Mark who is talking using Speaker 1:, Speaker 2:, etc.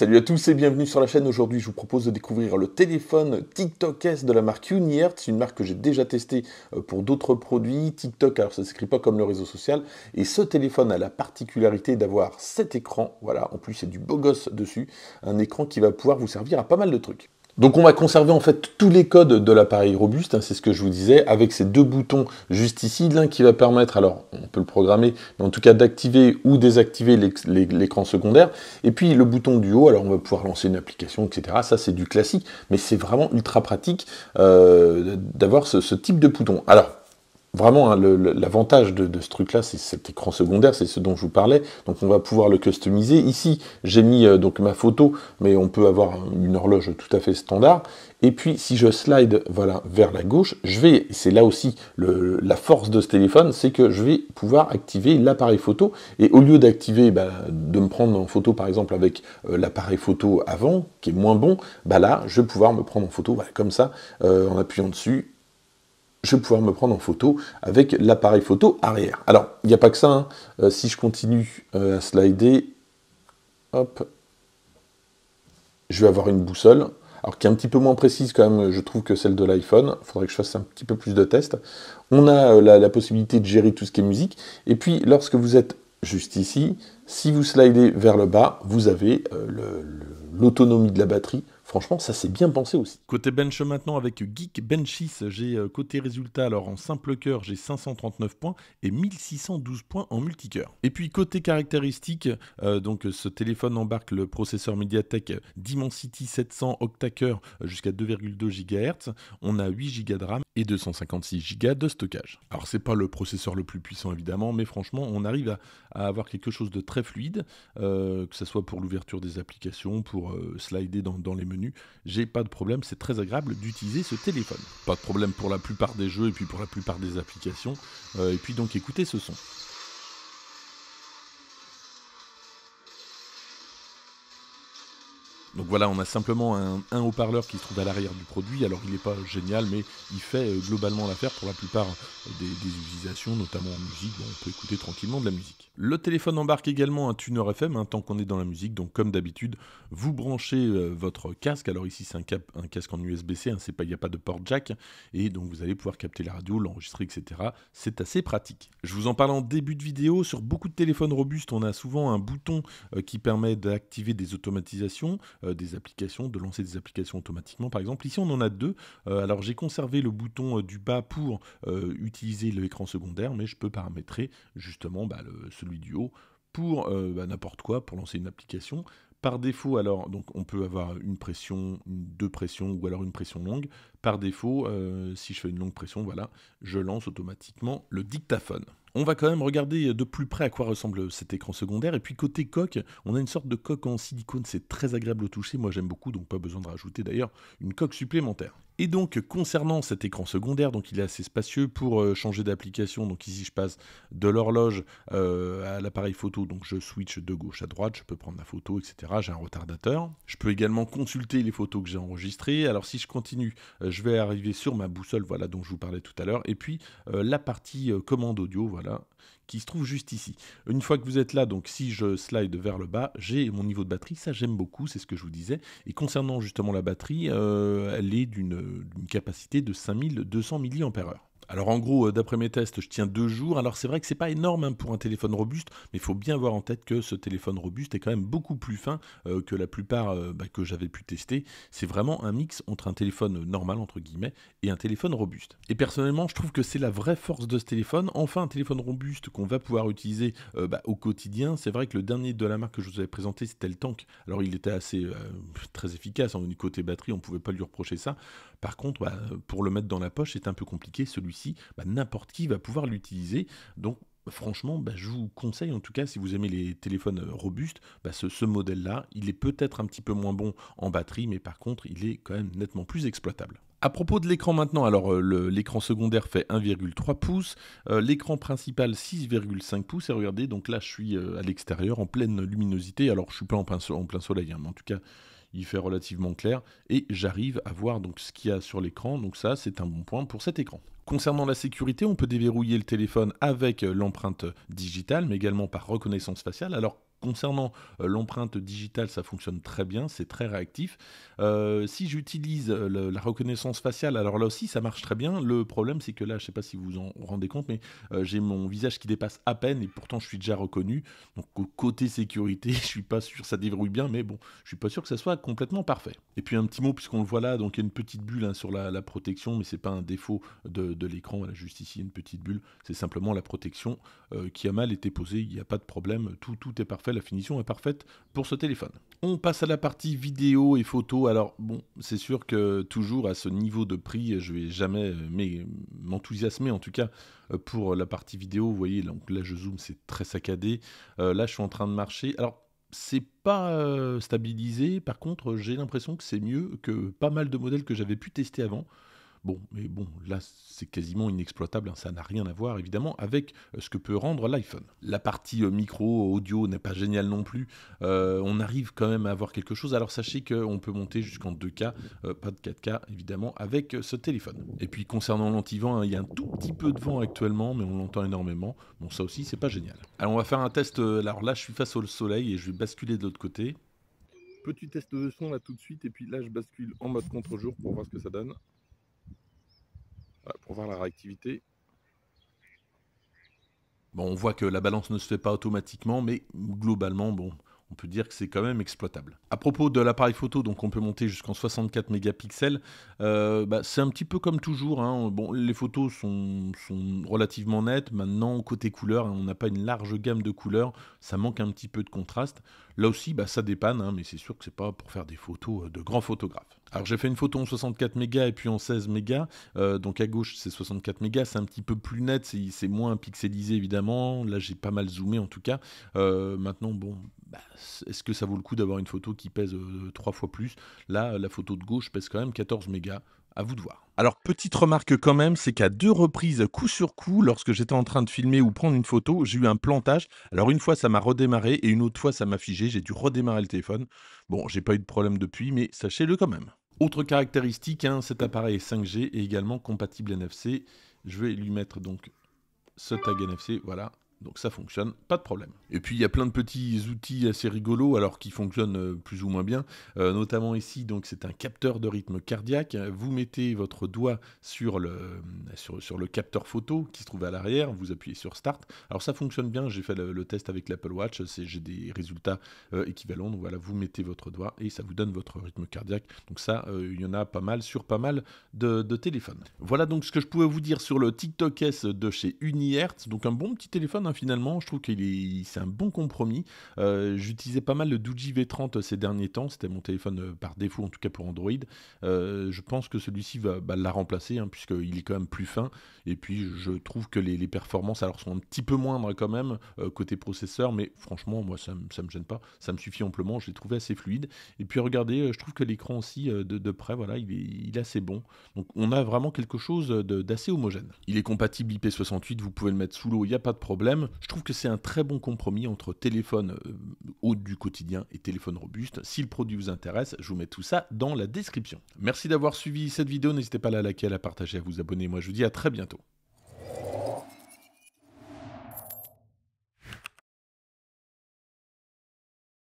Speaker 1: Salut à tous et bienvenue sur la chaîne. Aujourd'hui, je vous propose de découvrir le téléphone TikTok S de la marque Unihertz, une marque que j'ai déjà testée euh, pour d'autres produits. TikTok, alors ça s'écrit pas comme le réseau social. Et ce téléphone a la particularité d'avoir cet écran. Voilà, en plus, c'est du beau gosse dessus. Un écran qui va pouvoir vous servir à pas mal de trucs. Donc on va conserver en fait tous les codes de l'appareil robuste, hein, c'est ce que je vous disais, avec ces deux boutons juste ici, l'un qui va permettre, alors on peut le programmer, mais en tout cas d'activer ou désactiver l'écran secondaire, et puis le bouton du haut, alors on va pouvoir lancer une application, etc. Ça c'est du classique, mais c'est vraiment ultra pratique euh, d'avoir ce, ce type de bouton. Alors Vraiment, hein, l'avantage de, ce truc-là, c'est cet écran secondaire, c'est ce dont je vous parlais. Donc, on va pouvoir le customiser. Ici, j'ai mis euh, donc ma photo, mais on peut avoir une horloge tout à fait standard. Et puis, si je slide voilà, vers la gauche, je vais, c'est là aussi la force de ce téléphone, c'est que je vais pouvoir activer l'appareil photo. Et au lieu d'activer, bah, de me prendre en photo, par exemple, avec euh, l'appareil photo avant, qui est moins bon, bah là, je vais pouvoir me prendre en photo comme ça, euh, en appuyant dessus, je vais pouvoir me prendre en photo avec l'appareil photo arrière. Alors, il n'y a pas que ça. Hein. Euh, si je continue euh, à slider, hop, je vais avoir une boussole. Alors, qui est un petit peu moins précise quand même, je trouve, que celle de l'iPhone. Il faudrait que je fasse un petit peu plus de tests. On a euh, la, la possibilité de gérer tout ce qui est musique. Et puis, lorsque vous êtes juste ici, si vous slidez vers le bas, vous avez l'autonomie de la batterie Franchement, ça s'est bien pensé aussi. Côté bench maintenant avec Geek Benchis, j'ai euh, côté résultat, alors en simple cœur, j'ai 539 points et 1612 points en multicœur. Et puis côté caractéristiques, euh, donc ce téléphone embarque le processeur Mediatek Dimensity 700 octa-cœur euh, jusqu'à 2,2 GHz, on a 8 Go de RAM et 256 Go de stockage. Alors c'est pas le processeur le plus puissant évidemment, mais franchement on arrive à, avoir quelque chose de très fluide, euh, que ce soit pour l'ouverture des applications, pour euh, slider dans, les menus. J'ai pas de problème, c'est très agréable d'utiliser ce téléphone. Pas de problème pour la plupart des jeux et puis pour la plupart des applications. Euh, et puis donc écoutez ce son. Donc voilà, on a simplement un, haut-parleur qui se trouve à l'arrière du produit. Alors il n'est pas génial, mais il fait euh, globalement l'affaire pour la plupart des, utilisations, notamment en musique. on peut écouter tranquillement de la musique. Le téléphone embarque également un tuner FM, hein, tant qu'on est dans la musique. Donc comme d'habitude, vous branchez euh, votre casque. Alors ici c'est un, casque en USB-C, hein, il n'y a pas de port jack. Et donc vous allez pouvoir capter la radio, l'enregistrer, etc. C'est assez pratique. Je vous en parle en début de vidéo. Sur beaucoup de téléphones robustes, on a souvent un bouton euh, qui permet d'activer des automatisations. Euh, des applications, de lancer des applications automatiquement par exemple. Ici on en a deux. Euh, alors j'ai conservé le bouton euh, du bas pour utiliser l'écran secondaire, mais je peux paramétrer justement bah, celui du haut pour bah, n'importe quoi, pour lancer une application. Par défaut, alors, donc on peut avoir une pression, deux pressions ou alors une pression longue. Par défaut, euh, si je fais une longue pression, voilà, je lance automatiquement le dictaphone. On va quand même regarder de plus près à quoi ressemble cet écran secondaire. Et puis côté coque, on a une sorte de coque en silicone, c'est très agréable au toucher, moi j'aime beaucoup, donc pas besoin de rajouter d'ailleurs une coque supplémentaire. Et donc, concernant cet écran secondaire, donc il est assez spacieux pour euh, changer d'application. Donc ici, je passe de l'horloge euh, à l'appareil photo. Donc je switch de gauche à droite, je peux prendre ma photo, etc. J'ai un retardateur. Je peux également consulter les photos que j'ai enregistrées. Alors si je continue, euh, je vais arriver sur ma boussole, voilà, dont je vous parlais tout à l'heure. Et puis la partie commande audio, voilà, qui se trouve juste ici. Une fois que vous êtes là, donc si je slide vers le bas, j'ai mon niveau de batterie, ça j'aime beaucoup, c'est ce que je vous disais. Et concernant justement la batterie, euh, elle est d'une capacité de 5200 mAh. Alors en gros, euh, d'après mes tests, je tiens deux jours. Alors c'est vrai que c'est pas énorme hein, pour un téléphone robuste, mais il faut bien avoir en tête que ce téléphone robuste est quand même beaucoup plus fin euh, que la plupart euh, bah, que j'avais pu tester. C'est vraiment un mix entre un téléphone normal entre guillemets et un téléphone robuste. Et personnellement, je trouve que c'est la vraie force de ce téléphone. Enfin, un téléphone robuste qu'on va pouvoir utiliser bah, au quotidien. C'est vrai que le dernier de la marque que je vous avais présenté, c'était le Tank. Alors il était assez très efficace en hein, côté batterie, on pouvait pas lui reprocher ça. Par contre, bah, pour le mettre dans la poche, c'est un peu compliqué. Celui-ci bah, n'importe qui va pouvoir l'utiliser. Donc franchement, bah, je vous conseille, en tout cas, si vous aimez les téléphones euh, robustes, bah, ce, modèle-là, il est peut-être un petit peu moins bon en batterie, mais par contre, il est quand même nettement plus exploitable. À propos de l'écran maintenant, alors euh, l'écran secondaire fait 1,3 pouces, euh, l'écran principal 6,5 pouces, et regardez, donc là je suis à l'extérieur en pleine luminosité, alors je suis pas en plein, en plein soleil, hein, mais en tout cas il fait relativement clair, et j'arrive à voir donc ce qu'il y a sur l'écran, donc ça c'est un bon point pour cet écran. Concernant la sécurité, on peut déverrouiller le téléphone avec l'empreinte digitale, mais également par reconnaissance faciale. Alors Concernant euh, l'empreinte digitale, ça fonctionne très bien, c'est très réactif. Euh, si j'utilise euh, la reconnaissance faciale, alors là aussi ça marche très bien. Le problème c'est que là, je ne sais pas si vous vous en rendez compte, mais j'ai mon visage qui dépasse à peine et pourtant je suis déjà reconnu. Donc côté sécurité, je ne suis pas sûr, ça déverrouille bien, mais bon, je ne suis pas sûr que ça soit complètement parfait. Et puis un petit mot puisqu'on le voit là, donc il y a une petite bulle hein, sur la, protection, mais ce n'est pas un défaut de, l'écran. juste ici une petite bulle, c'est simplement la protection qui a mal été posée. Il n'y a pas de problème, tout tout est parfait la finition est parfaite pour ce téléphone. On passe à la partie vidéo et photo. Alors bon, c'est sûr que toujours à ce niveau de prix, je vais jamais euh, m'enthousiasmer en tout cas euh, pour la partie vidéo. Vous voyez, là je zoome, c'est très saccadé. Euh, là je suis en train de marcher. Alors c'est pas stabilisé. Par contre, j'ai l'impression que c'est mieux que pas mal de modèles que j'avais pu tester avant. Bon, mais bon, là, c'est quasiment inexploitable, hein, ça n'a rien à voir, évidemment, avec euh, ce que peut rendre l'iPhone. La partie euh, micro, audio n'est pas géniale non plus, euh, on arrive quand même à avoir quelque chose, alors sachez qu'on peut monter jusqu'en 2K, pas de 4K, évidemment, avec ce téléphone. Et puis, concernant l'antivent, hein, il y a un tout petit peu de vent actuellement, mais on l'entend énormément, bon, ça aussi, c'est pas génial. Alors, on va faire un test, alors là, je suis face au soleil et je vais basculer de l'autre côté. Petit test de son là tout de suite et puis là je bascule en mode contre-jour pour voir ce que ça donne pour voir la réactivité. Bon, on voit que la balance ne se fait pas automatiquement, mais globalement, bon, on peut dire que c'est quand même exploitable. À propos de l'appareil photo, donc on peut monter jusqu'en 64 mégapixels. Euh, bah, c'est un petit peu comme toujours. Hein. Bon, les photos sont, sont, relativement nettes. Maintenant, côté couleur, hein, on n'a pas une large gamme de couleurs. Ça manque un petit peu de contraste. Là aussi, bah, ça dépanne, hein, mais c'est sûr que c'est pas pour faire des photos euh, de grands photographes. Alors j'ai fait une photo en 64 mégas et puis en 16 mégas. Euh, donc à gauche c'est 64 mégas, c'est un petit peu plus net, c'est moins pixelisé évidemment. Là j'ai pas mal zoomé en tout cas. Euh, maintenant bon, bah, est-ce que ça vaut le coup d'avoir une photo qui pèse 3 euh, fois plus Là la photo de gauche pèse quand même 14 mégas. À vous de voir. Alors, petite remarque quand même, c'est qu'à deux reprises, coup sur coup, lorsque j'étais en train de filmer ou prendre une photo, j'ai eu un plantage. Alors, une fois, ça m'a redémarré et une autre fois, ça m'a figé. J'ai dû redémarrer le téléphone. Bon, j'ai pas eu de problème depuis, mais sachez-le quand même. Autre caractéristique, hein, cet appareil 5G est également compatible NFC. Je vais lui mettre donc ce tag NFC, voilà. Donc ça fonctionne, pas de problème. Et puis il y a plein de petits outils assez rigolos, alors qui fonctionnent euh, plus ou moins bien. Euh, notamment ici, donc c'est un capteur de rythme cardiaque. Vous mettez votre doigt sur le, sur, le capteur photo qui se trouve à l'arrière, vous appuyez sur Start. Alors ça fonctionne bien, j'ai fait le, test avec l'Apple Watch, j'ai des résultats euh, équivalents. Donc voilà, vous mettez votre doigt et ça vous donne votre rythme cardiaque. Donc ça, il y en a pas mal sur pas mal de, téléphones. Voilà donc ce que je pouvais vous dire sur le TikTok S de chez Unihertz. Donc un bon petit téléphone. Hein. Hein, finalement. Je trouve que c'est un bon compromis. Euh, j'utilisais pas mal le Doogee V30 euh, ces derniers temps. C'était mon téléphone euh, par défaut, en tout cas pour Android. je pense que celui-ci va bah, la remplacer, hein, puisqu'il est quand même plus fin. Et puis, je trouve que les, performances, alors, sont un petit peu moindres quand même, côté processeur. Mais franchement, moi, ça, me gêne pas. Ça me suffit amplement. Je l'ai trouvé assez fluide. Et puis, regardez, je trouve que l'écran aussi, de, près, voilà, il est, assez bon. Donc, on a vraiment quelque chose d'assez homogène. Il est compatible IP68. Vous pouvez le mettre sous l'eau, il n'y a pas de problème je trouve que c'est un très bon compromis entre téléphone haut euh, du quotidien et téléphone robuste. Si le produit vous intéresse, je vous mets tout ça dans la description. Merci d'avoir suivi cette vidéo, n'hésitez pas à la liker, à la partager, à vous abonner. Moi, je vous dis à très bientôt.